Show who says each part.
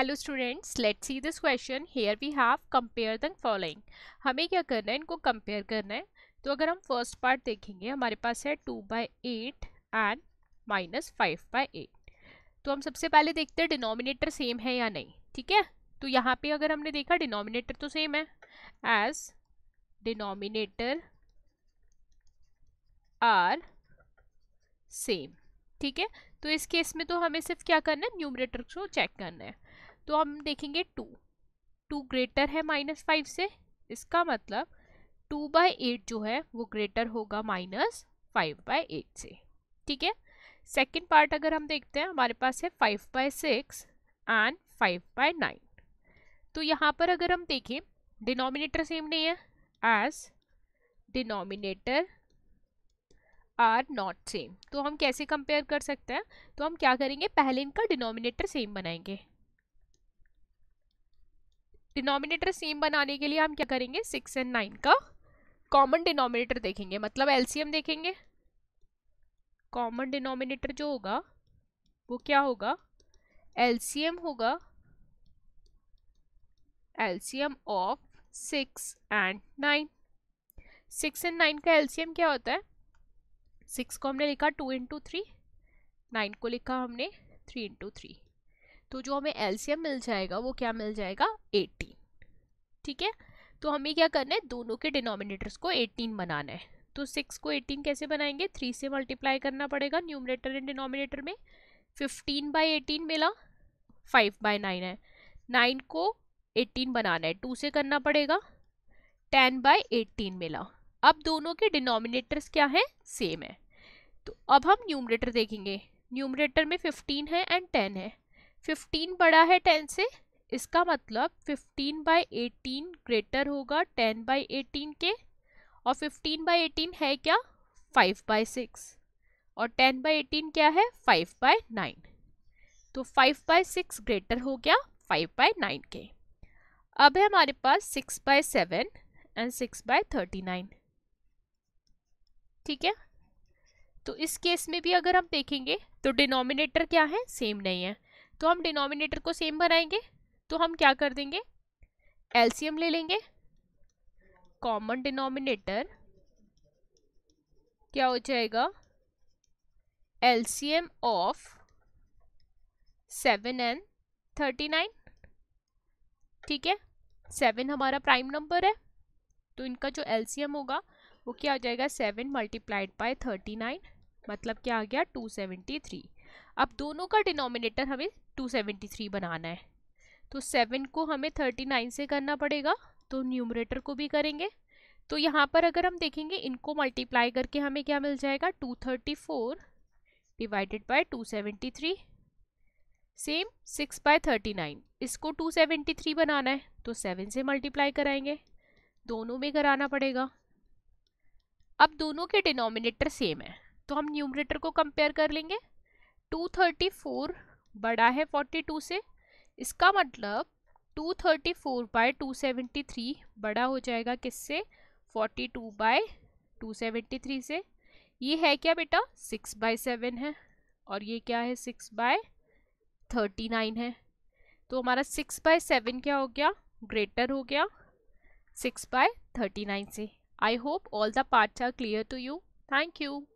Speaker 1: hello students let's see this question here we have compare the following हमें क्या करना है इनको कंपेयर करना है तो अगर हम फर्स्ट पार्ट देखेंगे हमारे पास है two by eight and minus five by eight तो हम सबसे पहले देखते हैं डिनोमिनेटर सेम है या नहीं ठीक है तो यहाँ पे अगर हमने देखा डिनोमिनेटर तो सेम है एज डिनोमिनेटर आर सेम ठीक है तो इस केस में तो हमें सिर्फ क्या करना है न्यूमरेटर को चेक करना है तो हम देखेंगे टू टू ग्रेटर है माइनस फाइव से इसका मतलब टू बाई एट जो है वो ग्रेटर होगा माइनस फाइव बाई एट से ठीक है सेकेंड पार्ट अगर हम देखते हैं हमारे पास है five by six and five by nine तो यहाँ पर अगर हम देखें डिनोमिनेटर सेम नहीं है as denominator are not same तो हम कैसे कंपेयर कर सकते हैं तो हम क्या करेंगे पहले इनका डिनोमिनेटर सेम बनाएंगे डिनोमिनेटर सेम बनाने के लिए हम क्या करेंगे सिक्स एंड नाइन का कॉमन डिनोमिनेटर देखेंगे मतलब एलसीएम देखेंगे कॉमन डिनोमिनेटर जो होगा वो क्या होगा एलसीएम होगा LCM of six and nine six and nine का एलसीएम क्या होता है सिक्स को हमने लिखा टू इंटू थ्री नाइन को लिखा हमने थ्री इंटू थ्री तो जो हमें एल्सियम मिल जाएगा वो क्या मिल जाएगा एटीन ठीक है तो हमें क्या करना है दोनों के डिनोमिनेटर्स को एटीन बनाना है तो सिक्स को एटीन कैसे बनाएंगे थ्री से मल्टीप्लाई करना पड़ेगा न्यूमरेटर एंड डिनोमिनेटर में फिफ्टीन बाई एटीन मिला फाइव बाई नाइन है नाइन को एटीन बनाना है टू से करना पड़ेगा टेन बाई एटीन मिला अब दोनों के डिनोमिनेटर्स क्या हैं सेम है तो अब हम न्यूमरेटर देखेंगे न्यूमरेटर में फिफ्टीन है एंड टेन है 15 बड़ा है 10 से इसका मतलब 15 बाई एटीन ग्रेटर होगा 10 बाई एटीन के और 15 बाई एटीन है क्या 5 बाई सिक्स और 10 बाई एटीन क्या है 5 बाई नाइन तो 5 बाई सिक्स ग्रेटर हो गया 5 बाई नाइन के अब है हमारे पास 6 by seven and 6 by thirty nine ठीक है तो इस केस में भी अगर हम देखेंगे तो डिनोमिनेटर क्या है सेम नहीं है तो हम डिनोमिनेटर को सेम बनाएंगे तो हम क्या कर देंगे एलसीएम ले लेंगे कॉमन डिनोमिनेटर क्या हो जाएगा LCM of seven and thirty nine ठीक है सेवन हमारा प्राइम नंबर है तो इनका जो एलसीएम होगा वो क्या हो जाएगा seven multiplied by thirty nine मतलब क्या आ गया टू सेवेंटी थ्री अब दोनों का डिनोमिनेटर हमें 273 बनाना है तो सेवन को हमें 39 से करना पड़ेगा तो न्यूमरेटर को भी करेंगे तो यहाँ पर अगर हम देखेंगे इनको मल्टीप्लाई करके हमें क्या मिल जाएगा 234 divided by 273 same six by thirty nine इसको टू सेवेंटी थ्री बनाना है तो सेवन से मल्टीप्लाई कराएंगे दोनों में कराना पड़ेगा अब दोनों के डिनोमिनेटर सेम है तो हम न्यूमरेटर को कंपेयर कर लेंगे टू थर्टी फोर बड़ा है फोर्टी टू से इसका मतलब two thirty four by two seventy three बड़ा हो जाएगा किससे forty two by two seventy three से ये है क्या बेटा सिक्स बाय सेवन है और ये क्या है सिक्स बाय थर्टी नाइन है तो हमारा सिक्स बाय सेवन क्या हो गया ग्रेटर हो गया सिक्स बाय थर्टी नाइन से I hope all the parts are clear to you thank you